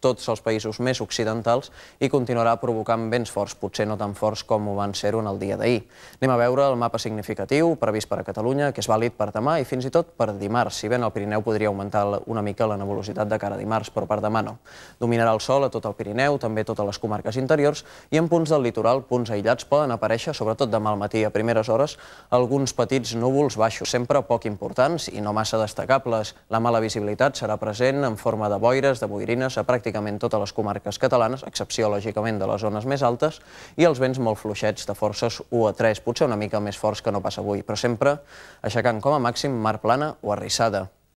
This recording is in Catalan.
tots els països més occidentals i continuarà provocant vents forts, potser no tan forts com ho van ser en el dia d'ahir. Anem a veure el mapa significatiu previst per a Catalunya, que és vàlid per demà i fins i tot per dimarts, si bé el Pirineu podria augmentar una mica la nebulositat de cara a dimarts, però per demà no. Dominarà el sol a tot el Pirineu, també a totes les comarques interiors, i en punts del litoral, punts aïllats, poden aparèixer, sobretot demà al matí a primeres hores, alguns petits núvols baixos, sempre poc importants i no massa destacables. La mala visibilitat serà present en forma de boires, de boirines, a pràcticament pràcticament totes les comarques catalanes, excepció, lògicament, de les zones més altes, i els vents molt fluixets, de forces 1 a 3, potser una mica més forts que no passa avui, però sempre aixecant com a màxim mar plana o arrissada.